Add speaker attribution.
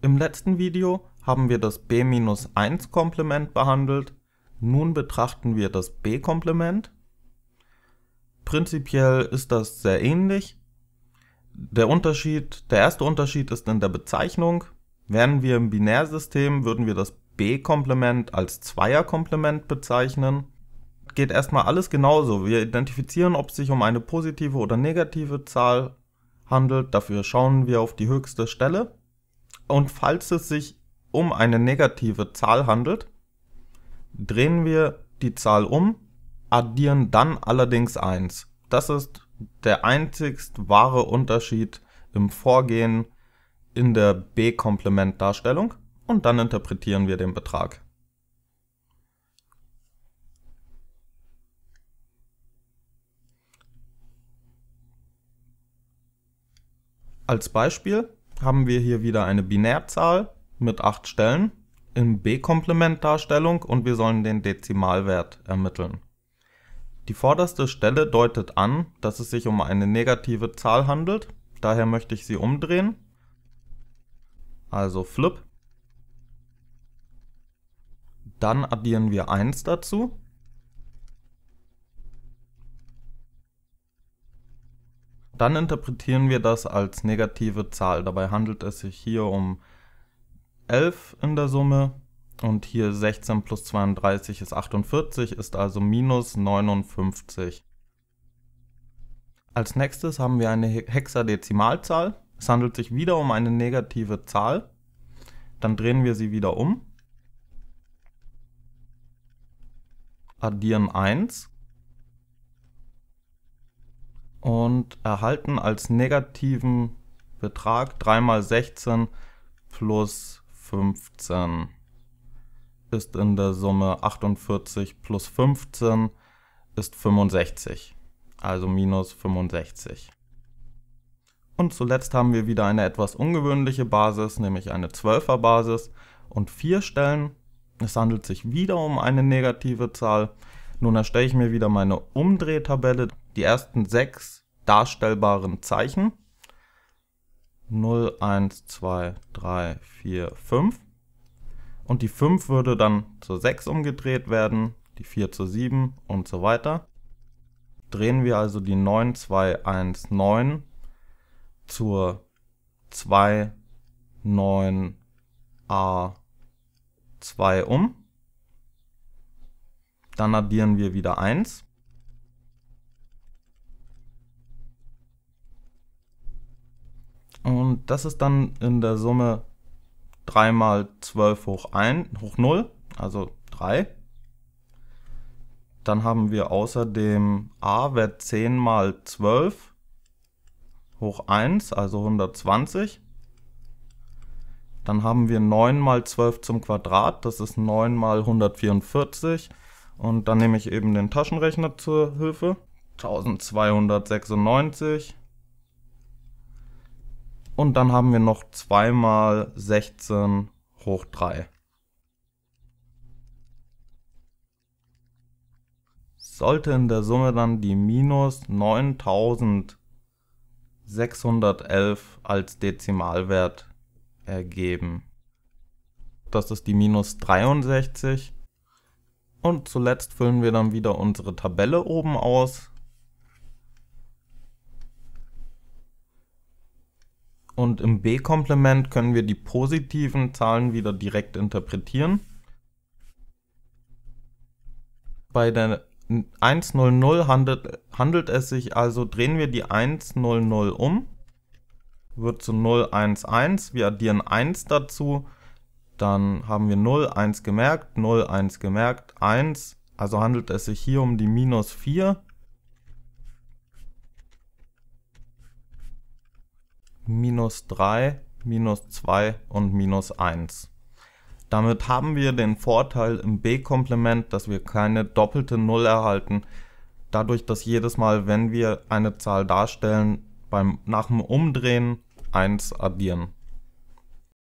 Speaker 1: Im letzten Video haben wir das b-1-Komplement behandelt, nun betrachten wir das b-Komplement. Prinzipiell ist das sehr ähnlich. Der, Unterschied, der erste Unterschied ist in der Bezeichnung. Wären wir im Binärsystem, würden wir das b-Komplement als Zweierkomplement bezeichnen. Geht erstmal alles genauso. Wir identifizieren, ob es sich um eine positive oder negative Zahl handelt. Dafür schauen wir auf die höchste Stelle und falls es sich um eine negative Zahl handelt, drehen wir die Zahl um, addieren dann allerdings 1. Das ist der einzigst wahre Unterschied im Vorgehen in der B-Komplementdarstellung und dann interpretieren wir den Betrag. Als Beispiel haben wir hier wieder eine Binärzahl mit 8 Stellen in B-Komplementdarstellung und wir sollen den Dezimalwert ermitteln. Die vorderste Stelle deutet an, dass es sich um eine negative Zahl handelt, daher möchte ich sie umdrehen. Also flip. Dann addieren wir 1 dazu dann interpretieren wir das als negative Zahl. Dabei handelt es sich hier um 11 in der Summe und hier 16 plus 32 ist 48, ist also minus 59. Als nächstes haben wir eine Hexadezimalzahl. Es handelt sich wieder um eine negative Zahl. Dann drehen wir sie wieder um, addieren 1 und erhalten als negativen Betrag 3 mal 16 plus 15 ist in der Summe 48 plus 15 ist 65, also minus 65. Und zuletzt haben wir wieder eine etwas ungewöhnliche Basis, nämlich eine 12er Basis und 4 Stellen. Es handelt sich wieder um eine negative Zahl. Nun erstelle ich mir wieder meine Umdrehtabelle die ersten sechs darstellbaren Zeichen. 0, 1, 2, 3, 4, 5. Und die 5 würde dann zur 6 umgedreht werden, die 4 zur 7 und so weiter. Drehen wir also die 9, 2, 1, 9 zur 2, 9, A, 2 um. Dann addieren wir wieder 1. und das ist dann in der Summe 3 mal 12 hoch 1, hoch 0, also 3. Dann haben wir außerdem a wert 10 mal 12 hoch 1, also 120. Dann haben wir 9 mal 12 zum Quadrat, das ist 9 mal 144. Und dann nehme ich eben den Taschenrechner zur Hilfe. 1296 und dann haben wir noch 2 mal 16 hoch 3. Sollte in der Summe dann die minus 9611 als Dezimalwert ergeben. Das ist die minus 63. Und zuletzt füllen wir dann wieder unsere Tabelle oben aus Und im B-Komplement können wir die positiven Zahlen wieder direkt interpretieren. Bei der 100 handelt, handelt es sich also, drehen wir die 100 um, wird zu 011, wir addieren 1 dazu, dann haben wir 01 gemerkt, 01 gemerkt, 1, also handelt es sich hier um die minus 4 minus 3, minus 2 und minus 1. Damit haben wir den Vorteil im B-Komplement, dass wir keine doppelte 0 erhalten, dadurch, dass jedes Mal, wenn wir eine Zahl darstellen, beim, nach dem Umdrehen 1 addieren.